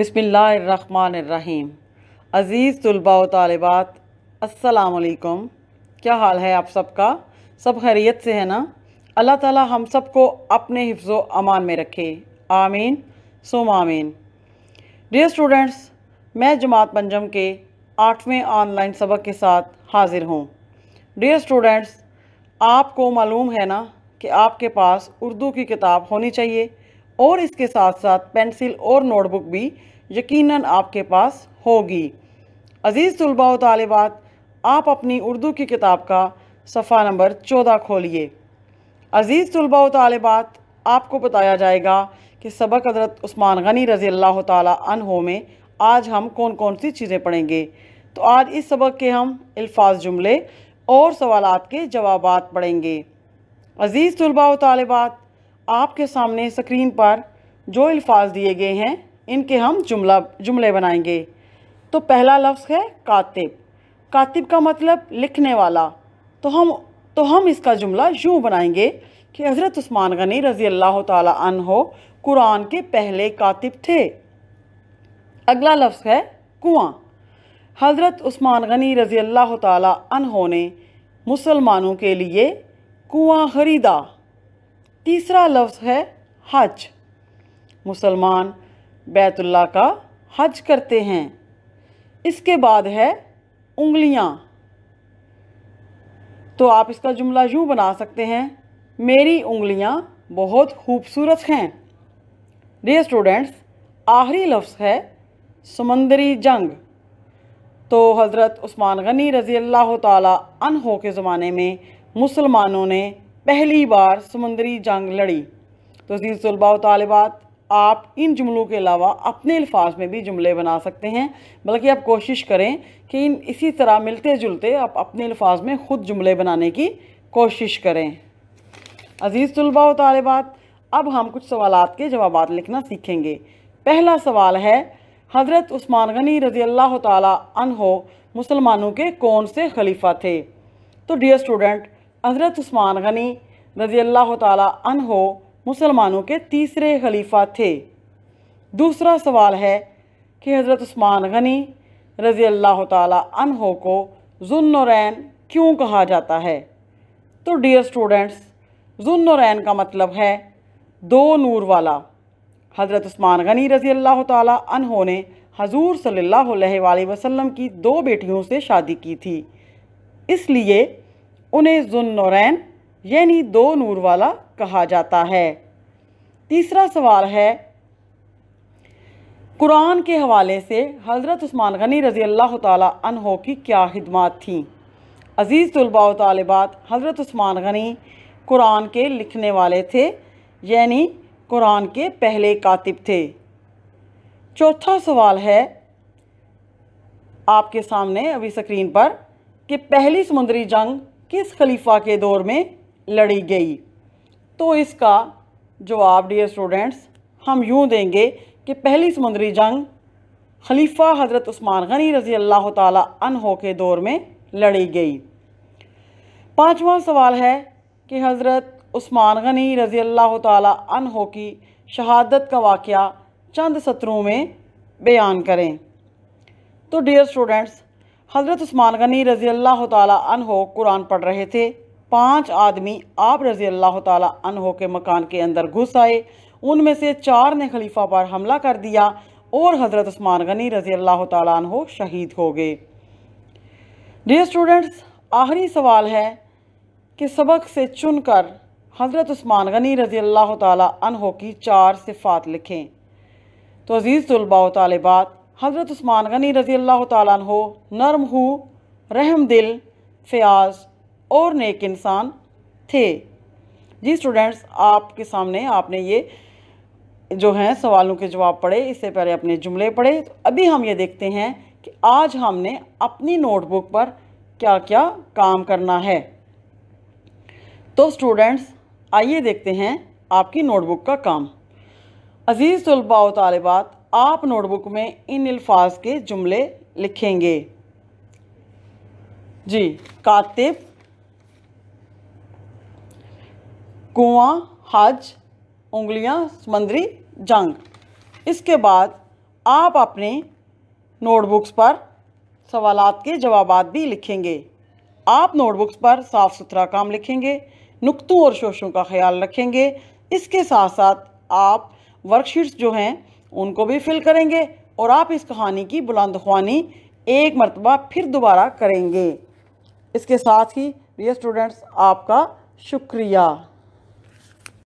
बसमीम अज़ीज़ तलबा तलबात असलकम क्या हाल है आप सबका सब खैरियत से है ना अल्लाह ताला हम सब को अपने हिफ्ज़ अमान में रखे आमीन सुम आमीन डियर स्टूडेंट्स मैं जमात पंजम के आठवें ऑनलाइन सबक के साथ हाज़िर हूँ डियर स्टूडेंट्स आपको मालूम है ना कि आपके पास उर्दू की किताब होनी चाहिए और इसके साथ साथ पेंसिल और नोटबुक भी यकीनन आपके पास होगी अज़ीज़ तलबा तलबात आप अपनी उर्दू की किताब का सफ़ा नंबर चौदह खोलिए अज़ीज़ तलबा तलबात आपको बताया जाएगा कि सबक हज़रत उस्मान गनी रज़ी अल्लाह तहों में आज हम कौन कौन सी चीज़ें पढ़ेंगे तो आज इस सबक के हम अल्फाज जुमले और सवालत के जवाब पढ़ेंगे अज़ीज़ तलबा तलबात आपके सामने स्क्रीन पर जो अल्फाज दिए गए हैं इनके हम जुमला जुमले बनाएंगे तो पहला लफ्ज़ है कातिब कातिब का मतलब लिखने वाला तो हम तो हम इसका जुमला यूँ बनाएंगे कि हज़रत उस्मान गनी रज़ी अल्लाह हो कुरान के पहले कातिब थे अगला लफ्ज़ है कुआं हज़रत उस्मान गनी रज़ी अल्लाह तहो ने मुसलमानों के लिए कुआं ख़रीदा तीसरा लफ्ज़ है हज मुसलमान बैतुल्ला का हज करते हैं इसके बाद है उंगलियां तो आप इसका जुमला यूँ बना सकते हैं मेरी उंगलियां बहुत खूबसूरत हैं डे स्टूडेंट्स आखिरी लफ्ज़ है समंदरी जंग तो हज़रत उस्मान गनी रज़ी अल्लाह तन के ज़माने में मुसलमानों ने पहली बार समुंदरी जंग लड़ी तो अजीज़ तलबा तलबात आप इन जुमलों के अलावा अपने अल्फाज में भी जुमले बना सकते हैं बल्कि आप कोशिश करें कि इन इसी तरह मिलते जुलते आप अपने अल्फाज में ख़ुद जुमले बनाने की कोशिश करें अज़ीज़ तलबा व तलबात अब हम कुछ सवाल के जवाब लिखना सीखेंगे पहला सवाल है हज़रत उस्मान गनी रज़ी अल्लाह हो मुसलमानों के कौन से खलीफा थे तो डियर स्टूडेंट हज़रत स्मान गनी रज़ी अल्लाह हो मुसलमानों के तीसरे खलीफा थे दूसरा सवाल है कि हज़रत स्मान गनी रज़ी अल्लाह हो को जुन्नौरैन क्यों कहा जाता है तो डियर स्टूडेंट्स जुन्नौरैन का मतलब है दो नूर वाला हज़रत स्मान गनी रज़ी अल्लाह हो ने हजूर सल्ला वसम की दो बेटियों से शादी की थी इसलिए उन्हें जुन्नौरैन यानी दो नूर वाला कहा जाता है तीसरा सवाल है कुरान के हवाले से हज़रत उस्मान गनी रज़ी अल्लाह तहो की क्या खिदमत थी अज़ीज़ तलबा तलबात हज़रत उस्मान गनी कुरान के लिखने वाले थे यानी कुरान के पहले कातिब थे चौथा सवाल है आपके सामने अभी स्क्रीन पर कि पहली समुद्री जंग किस खलीफा के दौर में लड़ी गई तो इसका जवाब डियर स्टूडेंट्स हम यूँ देंगे कि पहली समुद्री जंग खलीफा हज़रत उस्मान गनी रज़ी अल्लाह हो के दौर में लड़ी गई पाँचवा सवाल है कि हज़रत उस्मान गनी रज़ी अल्लाह हो की शहादत का वाक़ चंद सत्रों में बयान करें तो डियर स्टूडेंट्स हज़रत उस्मान गनी रज़ी अल्लाह तहो कुरान पढ़ रहे थे पांच आदमी आप रज़ी अल्लाह तहो के मकान के अंदर घुस आए उनमें से चार ने खलीफा पर हमला कर दिया और हज़रत उस्मान गनी रज़ी अल्लाह तहो शहीद हो गए डे स्टूडेंट्स आखिरी सवाल है कि सबक से चुनकर हज़रत उस्मान गनी रज़ी अल्लाह तहो की चार सिफ़ात लिखें तो अज़ीज़ तलबा तलबात हज़रत उस्मान गनी रज़ी अल्लाह तहो नरम हो रहम दिल फयाज और नेक इंसान थे जी स्टूडेंट्स आपके सामने आपने ये जो हैं सवालों के जवाब पढ़े इससे पहले अपने जुमले पढ़े तो अभी हम ये देखते हैं कि आज हमने अपनी नोटबुक पर क्या क्या काम करना है तो स्टूडेंट्स आइए देखते हैं आपकी नोटबुक का काम अज़ीज़ तलबा व तालबात आप नोटबुक में इन अल्फाज के जुमले लिखेंगे जी कातिब कुआ हज उंगलियां समंदरी जंग इसके बाद आप अपने नोटबुक्स पर सवाल के जवाब भी लिखेंगे आप नोटबुक्स पर साफ़ सुथरा काम लिखेंगे नुकतों और शोशों का ख्याल रखेंगे इसके साथ साथ आप वर्कशीट्स जो हैं उनको भी फिल करेंगे और आप इस कहानी की बुलंद खुवानी एक मरतबा फिर दोबारा करेंगे इसके साथ ही डियर स्टूडेंट्स आपका शुक्रिया